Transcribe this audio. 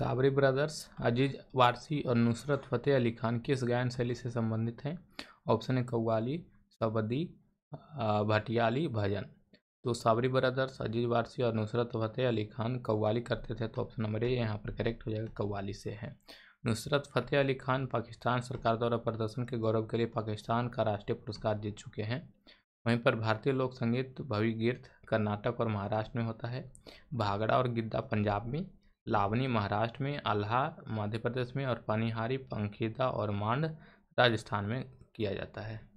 Sabri brothers अजीज वारसी और नुसरत फ़तेह अली खान किस गायन शैली से संबंधित हैं ऑप्शन है कौली सबदी भटियाली भजन तो साबरी ब्रदर्स अजीज वारसी और नुसरत फ़तेह अली खान कौली करते थे तो ऑप्शन नंबर ए यहाँ पर करेक्ट हो जाएगा कौली से है नुसरत फ़तेह अली खान पाकिस्तान सरकार द्वारा प्रदर्शन के गौरव के लिए पाकिस्तान का राष्ट्रीय पुरस्कार जीत चुके हैं वहीं पर भारतीय लोक संगीत भविगीर्थ कर्नाटक और महाराष्ट्र में होता है भागड़ा और गिद्दा पंजाब में लावनी महाराष्ट्र में अल्हा मध्य प्रदेश में और पनिहारी पंखीदा और मांड राजस्थान में किया जाता है